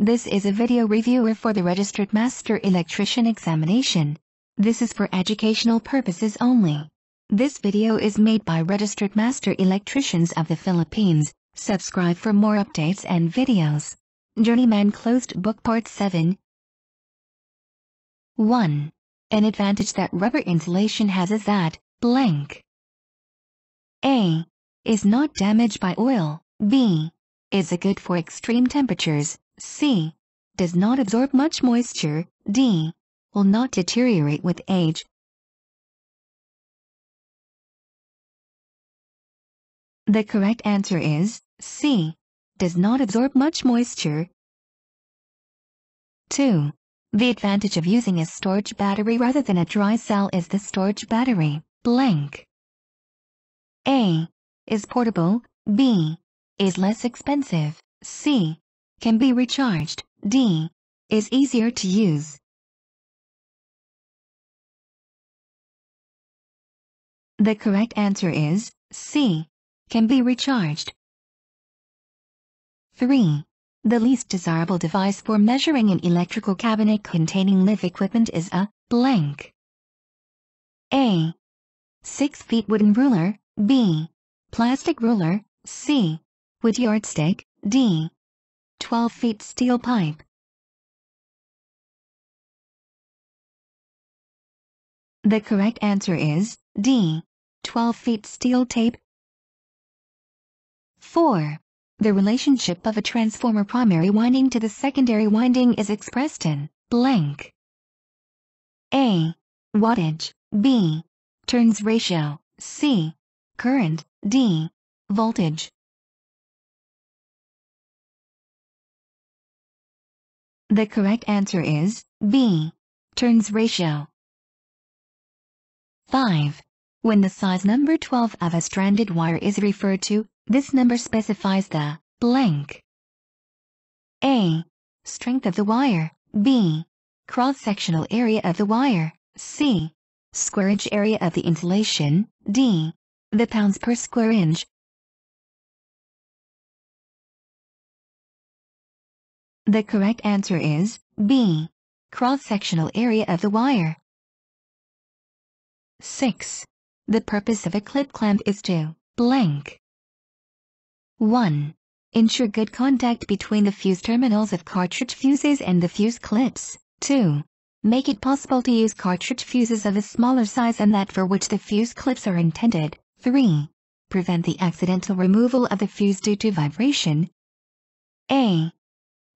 This is a video reviewer for the Registered Master Electrician examination. This is for educational purposes only. This video is made by Registered Master Electricians of the Philippines. Subscribe for more updates and videos. Journeyman Closed Book Part 7 1. An advantage that rubber insulation has is that, blank. A. Is not damaged by oil. B. Is a good for extreme temperatures. C. Does not absorb much moisture. D. Will not deteriorate with age. The correct answer is C. Does not absorb much moisture. 2. The advantage of using a storage battery rather than a dry cell is the storage battery, blank. A. Is portable. B. Is less expensive. C can be recharged, d. is easier to use. The correct answer is C. Can be recharged. 3. The least desirable device for measuring an electrical cabinet containing live equipment is a blank. A. 6 feet wooden ruler, B. Plastic ruler, C. Wood yardstick, D. 12 feet steel pipe. The correct answer is D. 12 feet steel tape. 4. The relationship of a transformer primary winding to the secondary winding is expressed in blank. A. Wattage. B. Turns ratio. C. Current. D. Voltage. The correct answer is B. Turns ratio. 5. When the size number 12 of a stranded wire is referred to, this number specifies the blank. A. Strength of the wire. B. Cross-sectional area of the wire. C. Square inch area of the insulation. D. The pounds per square inch The correct answer is B. Cross-sectional area of the wire. 6. The purpose of a clip clamp is to blank. 1. Ensure good contact between the fuse terminals of cartridge fuses and the fuse clips. 2. Make it possible to use cartridge fuses of a smaller size than that for which the fuse clips are intended. 3. Prevent the accidental removal of the fuse due to vibration. A.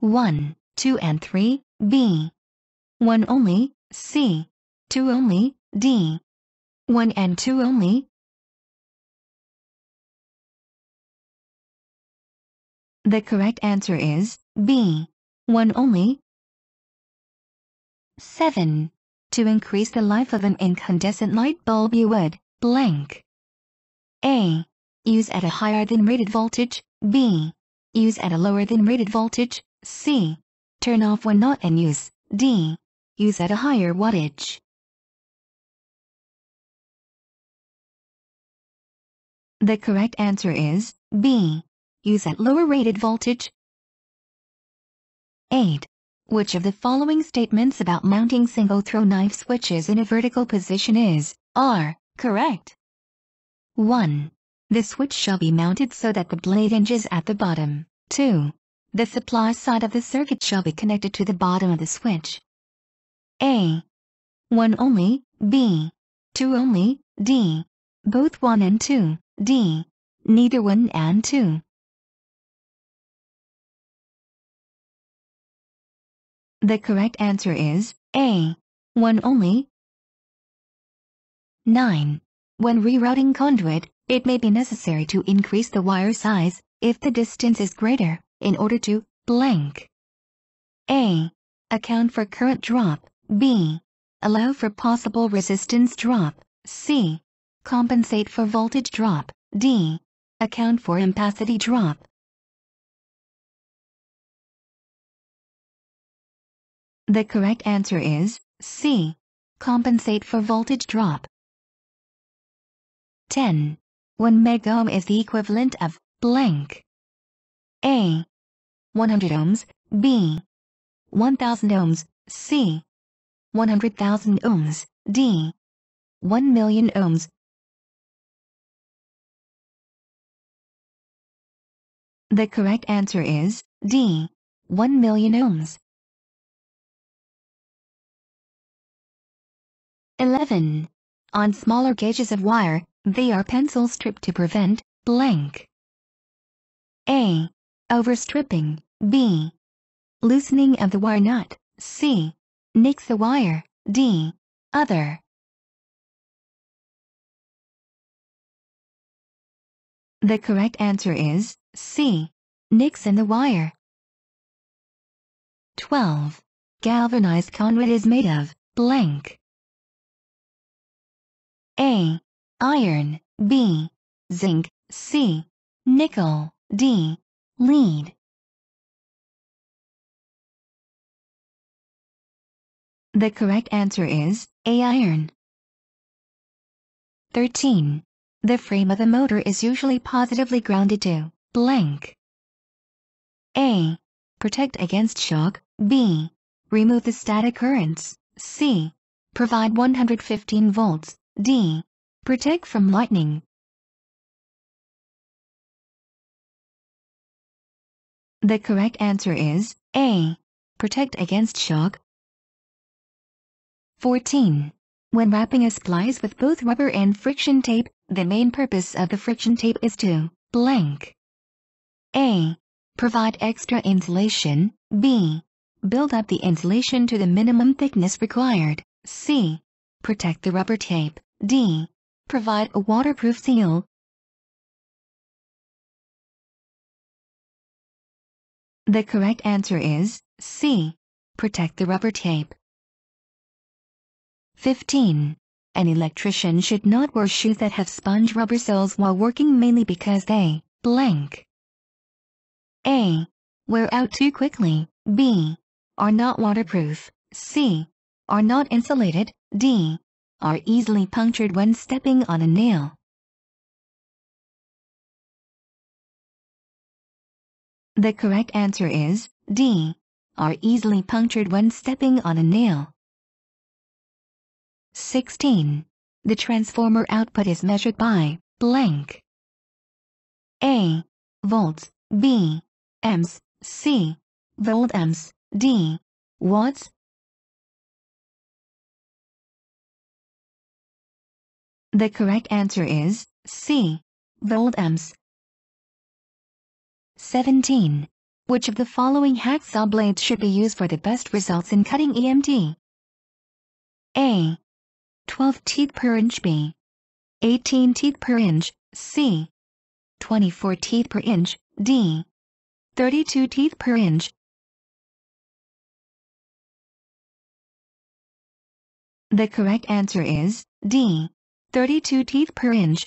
1, 2 and 3, B. 1 only, C. 2 only, D. 1 and 2 only. The correct answer is B. 1 only. 7. To increase the life of an incandescent light bulb you would blank. A. Use at a higher than rated voltage. B. Use at a lower than rated voltage. C. Turn off when not in use. D. Use at a higher wattage. The correct answer is B. Use at lower rated voltage. 8. Which of the following statements about mounting single throw knife switches in a vertical position is, are, correct? 1. The switch shall be mounted so that the blade hinges at the bottom. 2. The supply side of the circuit shall be connected to the bottom of the switch. A. 1 only, B. 2 only, D. Both 1 and 2, D. Neither 1 and 2. The correct answer is A. 1 only. 9. When rerouting conduit, it may be necessary to increase the wire size if the distance is greater in order to blank. A. Account for current drop. B. Allow for possible resistance drop. C. Compensate for voltage drop. D. Account for ampacity drop. The correct answer is C. Compensate for voltage drop. 10. 1 megohm is the equivalent of blank. A. 100 ohms, B. 1000 ohms, C. 100,000 ohms, D. 1 million ohms. The correct answer is D. 1 million ohms. 11. On smaller gauges of wire, they are pencil stripped to prevent blank. A. Overstripping. B. Loosening of the wire nut. C. Nicks the wire. D. Other. The correct answer is C. Nicks in the wire. 12. Galvanized conduit is made of blank. A. Iron. B. Zinc. C. Nickel. D. Lead. The correct answer is A. Iron. 13. The frame of the motor is usually positively grounded to blank. A. Protect against shock. B. Remove the static currents. C. Provide 115 volts. D. Protect from lightning. The correct answer is A. Protect against shock. 14. When wrapping a splice with both rubber and friction tape, the main purpose of the friction tape is to blank. A. Provide extra insulation. B. Build up the insulation to the minimum thickness required. C. Protect the rubber tape. D. Provide a waterproof seal. The correct answer is C. Protect the rubber tape. 15. An electrician should not wear shoes that have sponge rubber soles while working mainly because they blank. A. Wear out too quickly. B. Are not waterproof. C. Are not insulated. D. Are easily punctured when stepping on a nail. The correct answer is D. Are easily punctured when stepping on a nail. 16. The transformer output is measured by blank. A. Volts, B. Amps, C. Volt amps, D. Watts. The correct answer is C. Volt amps. 17. Which of the following hacksaw blades should be used for the best results in cutting EMT? A. 12 teeth per inch B, 18 teeth per inch C, 24 teeth per inch D, 32 teeth per inch. The correct answer is D, 32 teeth per inch.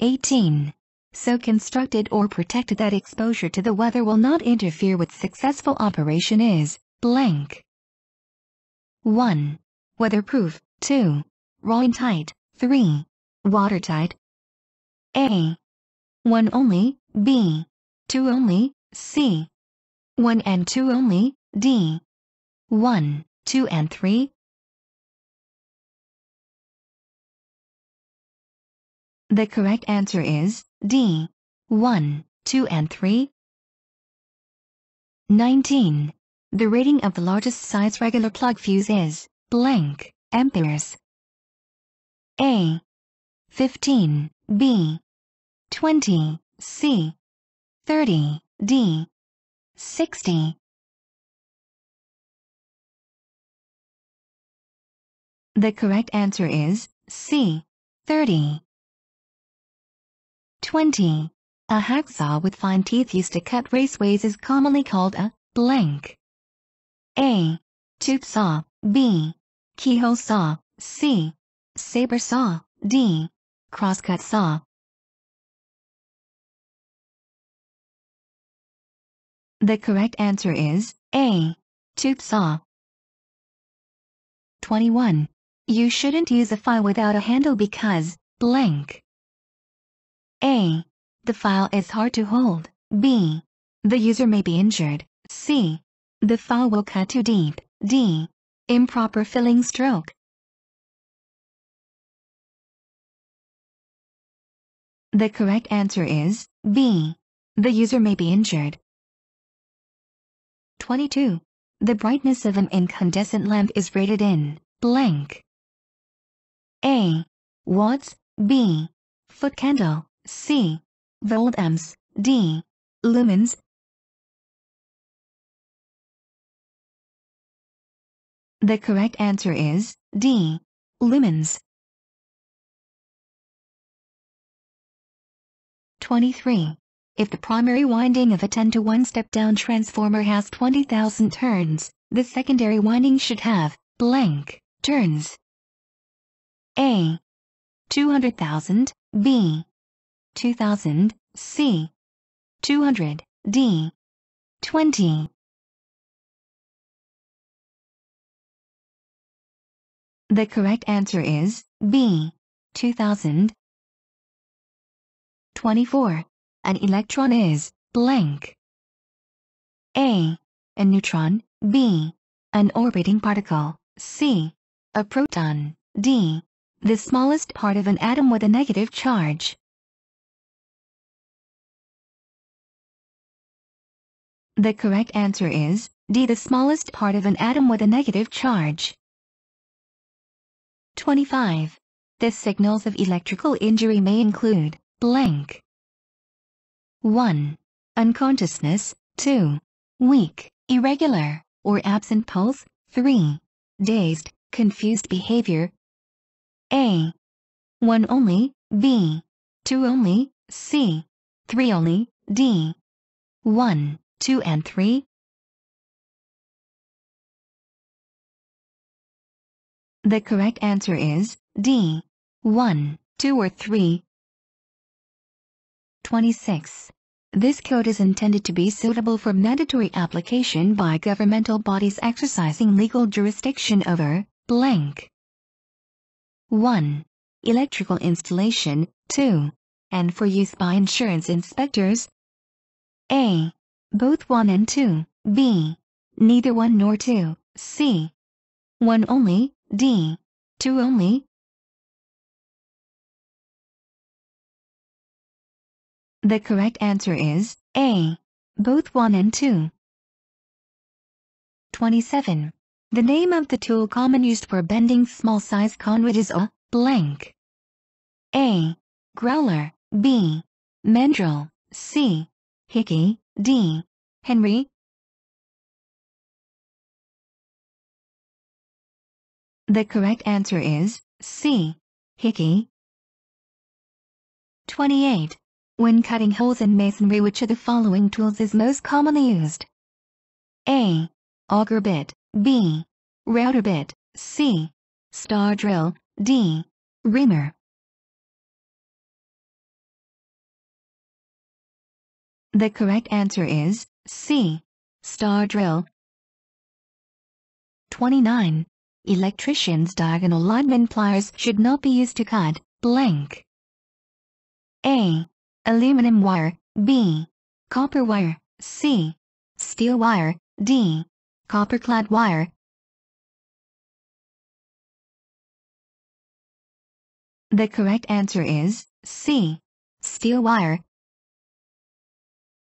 18. So constructed or protected that exposure to the weather will not interfere with successful operation is blank. 1. Weatherproof, 2. and tight, 3. Watertight. A. 1 only, B. 2 only, C. 1 and 2 only, D. 1, 2 and 3. The correct answer is D. 1, 2 and 3. 19. The rating of the largest size regular plug fuse is blank amperes. A 15 B 20 C 30 D 60 The correct answer is C 30 20 a hacksaw with fine teeth used to cut raceways is commonly called a blank. A. Tube saw. B. Keyhole saw, C. Saber saw, D. Crosscut saw. The correct answer is A. Tube saw. 21. You shouldn't use a file without a handle because, blank. A. The file is hard to hold. B. The user may be injured. C. The file will cut too deep. D. Improper filling stroke. The correct answer is B. The user may be injured. 22. The brightness of an incandescent lamp is rated in blank. A. Watts. B. Foot candle. C. Volt amps. D. Lumens. The correct answer is D. Lemons. 23. If the primary winding of a 10 to 1 step-down transformer has 20,000 turns, the secondary winding should have blank turns. A. 200,000, B. 2,000, C. 200, D. 20. The correct answer is B. 2000. 24. An electron is blank. A. A neutron. B. An orbiting particle. C. A proton. D. The smallest part of an atom with a negative charge. The correct answer is D. The smallest part of an atom with a negative charge. 25. The signals of electrical injury may include blank. 1. Unconsciousness, 2. Weak, irregular, or absent pulse, 3. Dazed, confused behavior. A. 1 only, B. 2 only, C. 3 only, D. 1, 2 and 3, The correct answer is D. 1, 2 or 3. 26. This code is intended to be suitable for mandatory application by governmental bodies exercising legal jurisdiction over blank. 1. Electrical installation, 2. And for use by insurance inspectors. A. Both 1 and 2. B. Neither 1 nor 2. C. 1 only, D. Two only. The correct answer is A. Both 1 and 2. 27. The name of the tool common used for bending small size conduit is a blank. A. Growler. B. Mandrel. C. Hickey. D. Henry. The correct answer is C. Hickey. 28. When cutting holes in masonry which of the following tools is most commonly used? A. Auger bit B. Router bit C. Star drill D. Reamer The correct answer is C. Star drill. 29. Electrician's diagonal lineman pliers should not be used to cut, blank. A. Aluminum wire, B. Copper wire, C. Steel wire, D. Copper clad wire. The correct answer is C. Steel wire.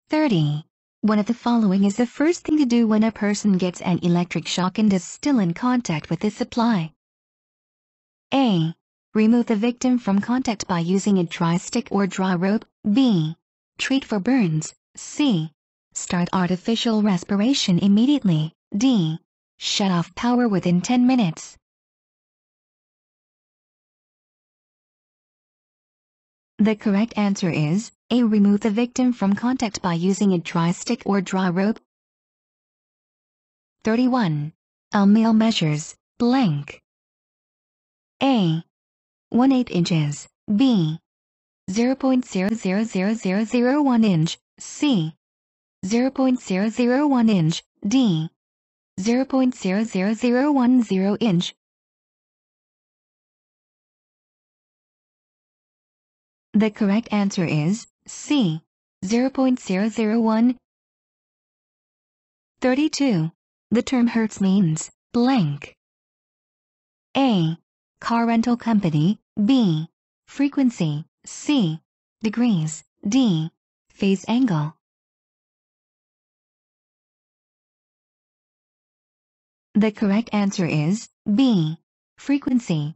30. One of the following is the first thing to do when a person gets an electric shock and is still in contact with the supply. A. Remove the victim from contact by using a dry stick or dry rope. B. Treat for burns. C. Start artificial respiration immediately. D. Shut off power within 10 minutes. The correct answer is a. Remove the victim from contact by using a dry stick or dry rope. 31. A male measures, blank. A. 1 8 inches, B. Zero point zero zero zero zero zero one inch, C. 0.001 inch, D. 0.00010 inch. The correct answer is C. 0.001 32. The term Hertz means blank. A. Car rental company. B. Frequency. C. Degrees. D. Phase angle. The correct answer is B. Frequency.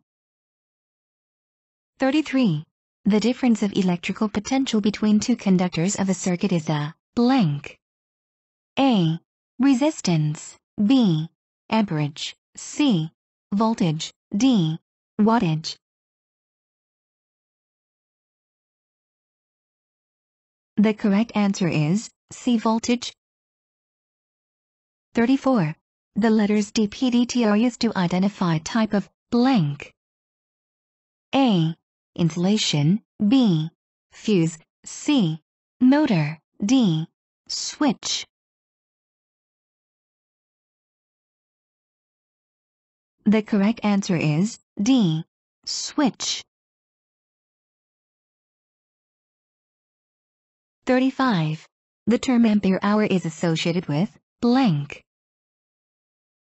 33. The difference of electrical potential between two conductors of a circuit is a blank. A. Resistance. B. Amperage. C. Voltage. D. Wattage. The correct answer is C. Voltage. 34. The letters DPDT are used to identify type of blank. A. Insulation B. fuse, C. motor, D. switch. The correct answer is D. switch. 35. The term ampere hour is associated with blank.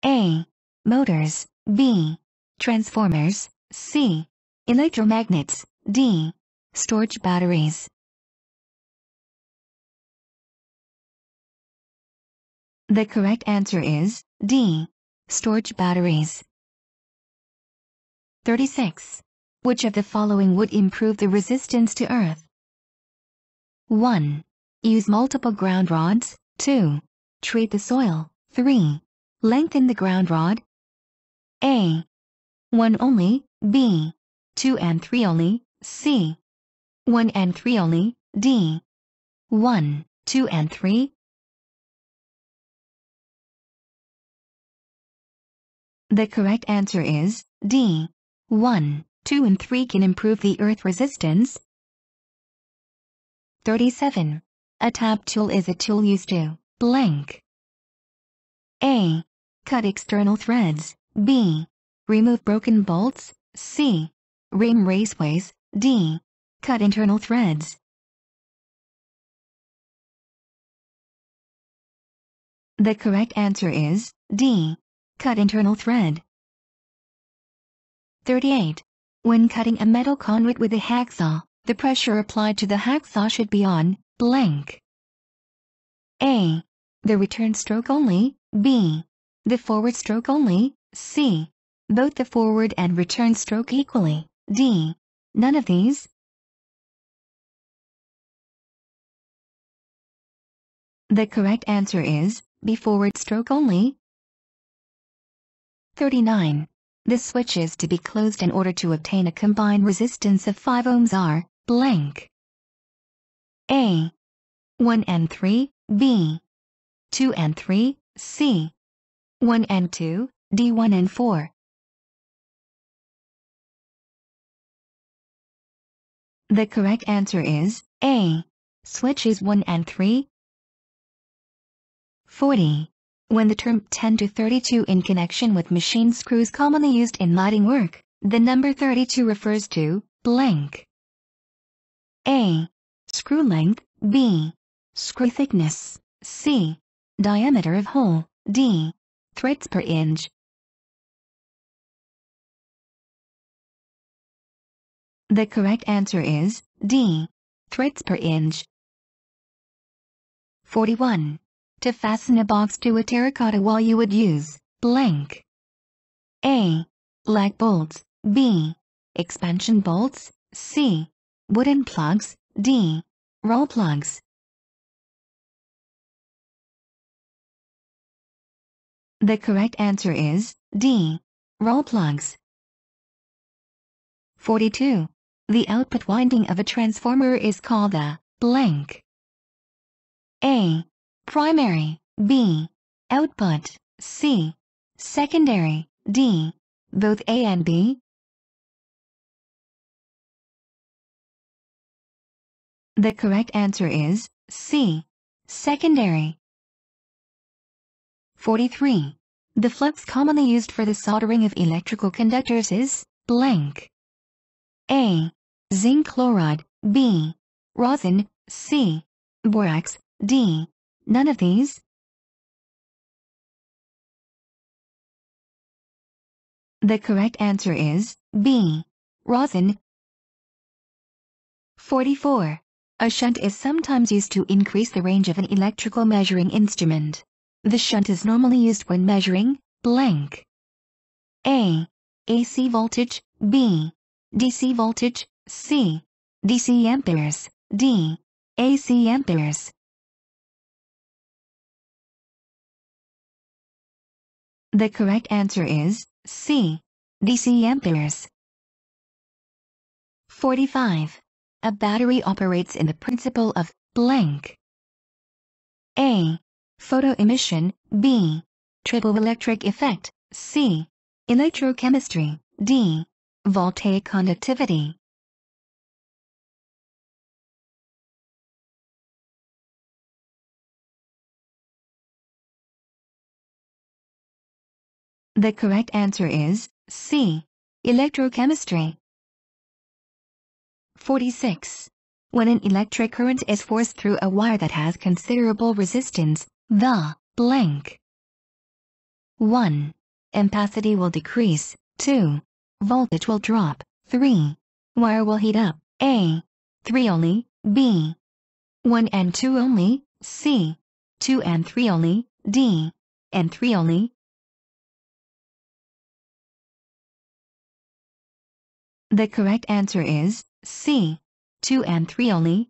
A. Motors. B. Transformers. C. Electromagnets, D. Storage batteries. The correct answer is D. Storage batteries. 36. Which of the following would improve the resistance to earth? 1. Use multiple ground rods. 2. Treat the soil. 3. Lengthen the ground rod. A. One only, B. 2 and 3 only, C. 1 and 3 only, D. 1, 2 and 3. The correct answer is D. 1, 2 and 3 can improve the earth resistance. 37. A tap tool is a tool used to blank. A. Cut external threads. B. Remove broken bolts. C. Ring raceways, D. Cut internal threads. The correct answer is D. Cut internal thread. 38. When cutting a metal conduit with a hacksaw, the pressure applied to the hacksaw should be on blank. A. The return stroke only, B. The forward stroke only, C. Both the forward and return stroke equally. D. None of these? The correct answer is B forward stroke only. 39. The switch is to be closed in order to obtain a combined resistance of 5 ohms are blank. A. 1 and 3, B. 2 and 3, C. 1 and 2, D1 and 4. The correct answer is A. Switches 1 and 3. 40. When the term 10 to 32 in connection with machine screws commonly used in lighting work, the number 32 refers to blank. A. Screw length, B. Screw thickness, C. Diameter of hole, D. Threads per inch, The correct answer is D. Threads per inch. 41. To fasten a box to a terracotta wall you would use blank. A. Lag bolts. B. Expansion bolts. C. Wooden plugs. D. Roll plugs. The correct answer is D. Roll plugs. 42. The output winding of a transformer is called the blank. A. Primary, B. Output, C. Secondary, D. Both A and B. The correct answer is C. Secondary. 43. The flux commonly used for the soldering of electrical conductors is blank. A zinc chloride, B, rosin, C, borax, D. None of these? The correct answer is B, rosin. 44. A shunt is sometimes used to increase the range of an electrical measuring instrument. The shunt is normally used when measuring blank. A. AC voltage, B. DC voltage, C, DC amperes, D, AC amperes. The correct answer is C, DC amperes. 45. A battery operates in the principle of blank. A. Photo emission, B. Triple electric effect, C. Electrochemistry, D. Voltaic conductivity. The correct answer is C. Electrochemistry. 46. When an electric current is forced through a wire that has considerable resistance, the blank. 1. Ampacity will decrease. 2. Voltage will drop. 3. Wire will heat up. A. 3 only. B. 1 and 2 only. C. 2 and 3 only. D. And 3 only. The correct answer is C. 2 and 3 only.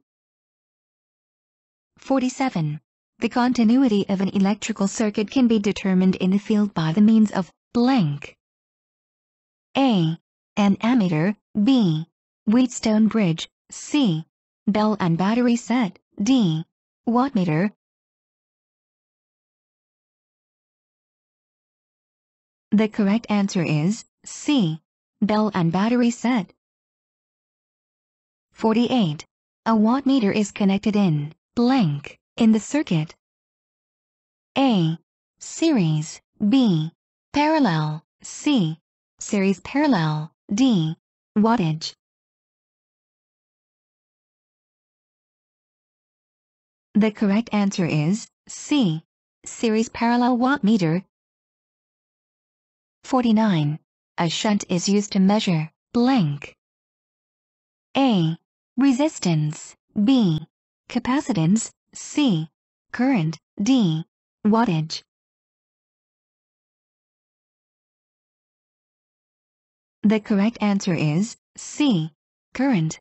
47. The continuity of an electrical circuit can be determined in the field by the means of blank. A. An ammeter, B. Wheatstone bridge, C. Bell and battery set, D. Wattmeter. The correct answer is C. Bell and battery set. 48. A wattmeter is connected in blank in the circuit. A. Series B. Parallel C. Series parallel D. Wattage. The correct answer is C. Series parallel wattmeter. 49. A shunt is used to measure blank. A. Resistance. B. Capacitance. C. Current. D. Wattage. The correct answer is C. Current.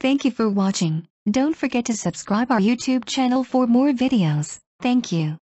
Thank you for watching. Don't forget to subscribe our YouTube channel for more videos. Thank you.